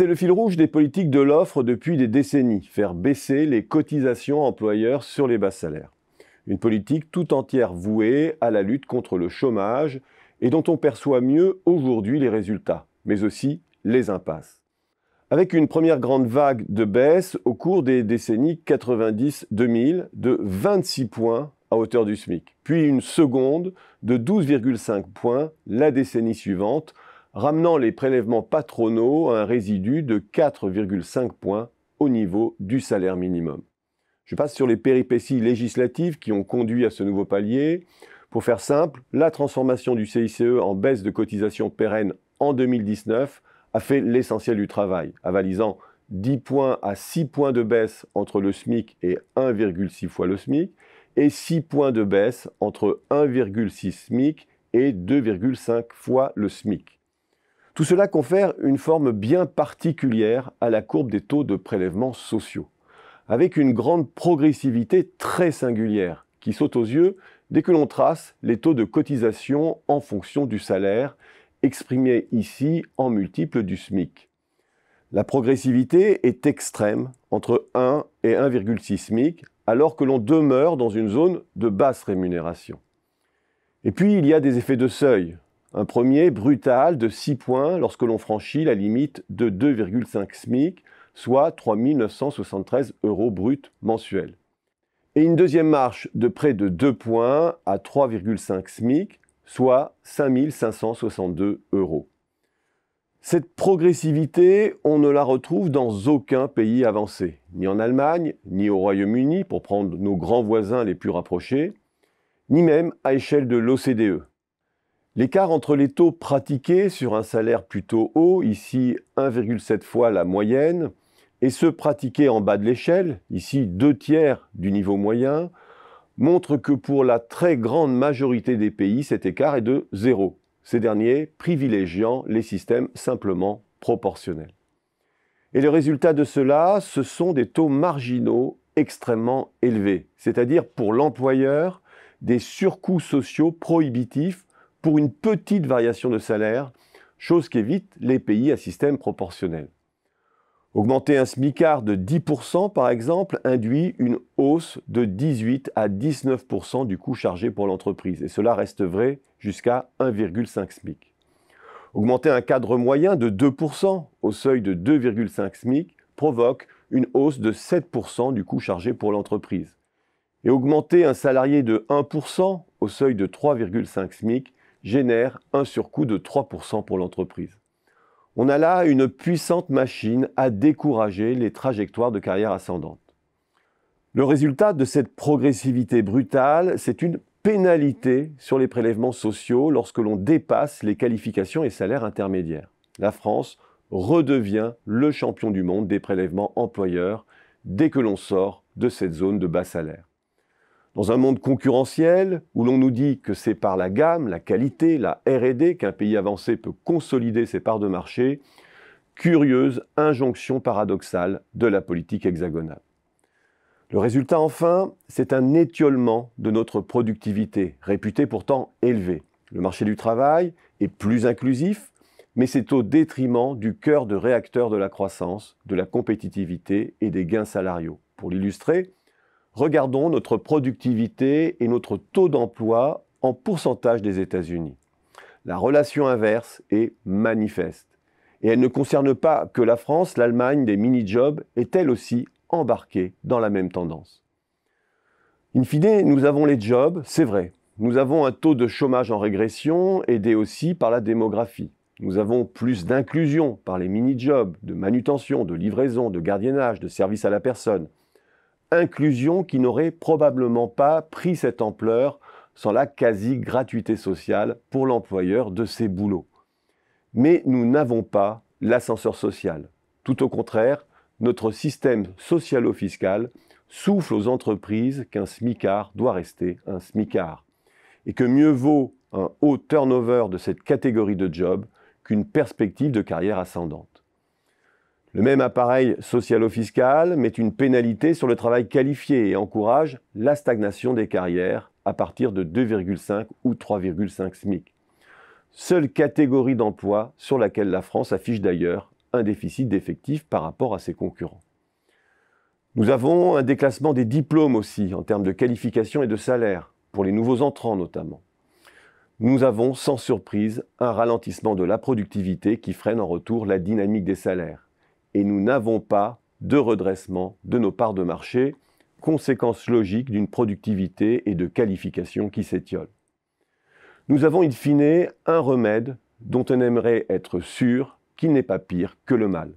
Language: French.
C'est le fil rouge des politiques de l'offre depuis des décennies, faire baisser les cotisations employeurs sur les bas salaires. Une politique tout entière vouée à la lutte contre le chômage et dont on perçoit mieux aujourd'hui les résultats, mais aussi les impasses. Avec une première grande vague de baisse au cours des décennies 90-2000 de 26 points à hauteur du SMIC, puis une seconde de 12,5 points la décennie suivante, ramenant les prélèvements patronaux à un résidu de 4,5 points au niveau du salaire minimum. Je passe sur les péripéties législatives qui ont conduit à ce nouveau palier. Pour faire simple, la transformation du CICE en baisse de cotisation pérenne en 2019 a fait l'essentiel du travail, avalisant 10 points à 6 points de baisse entre le SMIC et 1,6 fois le SMIC, et 6 points de baisse entre 1,6 SMIC et 2,5 fois le SMIC. Tout cela confère une forme bien particulière à la courbe des taux de prélèvements sociaux, avec une grande progressivité très singulière qui saute aux yeux dès que l'on trace les taux de cotisation en fonction du salaire, exprimé ici en multiple du SMIC. La progressivité est extrême, entre 1 et 1,6 SMIC, alors que l'on demeure dans une zone de basse rémunération. Et puis il y a des effets de seuil, un premier brutal de 6 points lorsque l'on franchit la limite de 2,5 SMIC, soit 3 973 euros bruts mensuels. Et une deuxième marche de près de 2 points à 3,5 SMIC, soit 5 562 euros. Cette progressivité, on ne la retrouve dans aucun pays avancé, ni en Allemagne, ni au Royaume-Uni, pour prendre nos grands voisins les plus rapprochés, ni même à échelle de l'OCDE. L'écart entre les taux pratiqués sur un salaire plutôt haut, ici 1,7 fois la moyenne, et ceux pratiqués en bas de l'échelle, ici deux tiers du niveau moyen, montre que pour la très grande majorité des pays, cet écart est de zéro, ces derniers privilégiant les systèmes simplement proportionnels. Et le résultat de cela, ce sont des taux marginaux extrêmement élevés, c'est-à-dire pour l'employeur, des surcoûts sociaux prohibitifs pour une petite variation de salaire, chose qu'évitent les pays à système proportionnel. Augmenter un SMICAR de 10% par exemple induit une hausse de 18 à 19% du coût chargé pour l'entreprise, et cela reste vrai jusqu'à 1,5 SMIC. Augmenter un cadre moyen de 2% au seuil de 2,5 SMIC provoque une hausse de 7% du coût chargé pour l'entreprise. Et augmenter un salarié de 1% au seuil de 3,5 SMIC génère un surcoût de 3% pour l'entreprise. On a là une puissante machine à décourager les trajectoires de carrière ascendante. Le résultat de cette progressivité brutale, c'est une pénalité sur les prélèvements sociaux lorsque l'on dépasse les qualifications et salaires intermédiaires. La France redevient le champion du monde des prélèvements employeurs dès que l'on sort de cette zone de bas salaire. Dans un monde concurrentiel, où l'on nous dit que c'est par la gamme, la qualité, la RD qu'un pays avancé peut consolider ses parts de marché, curieuse injonction paradoxale de la politique hexagonale. Le résultat, enfin, c'est un étiolement de notre productivité, réputée pourtant élevée. Le marché du travail est plus inclusif, mais c'est au détriment du cœur de réacteur de la croissance, de la compétitivité et des gains salariaux. Pour l'illustrer, Regardons notre productivité et notre taux d'emploi en pourcentage des États-Unis. La relation inverse est manifeste. Et elle ne concerne pas que la France, l'Allemagne des mini-jobs est elle aussi embarquée dans la même tendance. In fine, nous avons les jobs, c'est vrai. Nous avons un taux de chômage en régression, aidé aussi par la démographie. Nous avons plus d'inclusion par les mini-jobs, de manutention, de livraison, de gardiennage, de service à la personne inclusion qui n'aurait probablement pas pris cette ampleur sans la quasi-gratuité sociale pour l'employeur de ses boulots. Mais nous n'avons pas l'ascenseur social. Tout au contraire, notre système socialo-fiscal souffle aux entreprises qu'un smicard doit rester un smicard, et que mieux vaut un haut turnover de cette catégorie de job qu'une perspective de carrière ascendante. Le même appareil socialo-fiscal met une pénalité sur le travail qualifié et encourage la stagnation des carrières à partir de 2,5 ou 3,5 SMIC. Seule catégorie d'emploi sur laquelle la France affiche d'ailleurs un déficit d'effectifs par rapport à ses concurrents. Nous avons un déclassement des diplômes aussi en termes de qualification et de salaire, pour les nouveaux entrants notamment. Nous avons sans surprise un ralentissement de la productivité qui freine en retour la dynamique des salaires et nous n'avons pas de redressement de nos parts de marché, conséquence logique d'une productivité et de qualification qui s'étiole. Nous avons in fine un remède dont on aimerait être sûr qu'il n'est pas pire que le mal.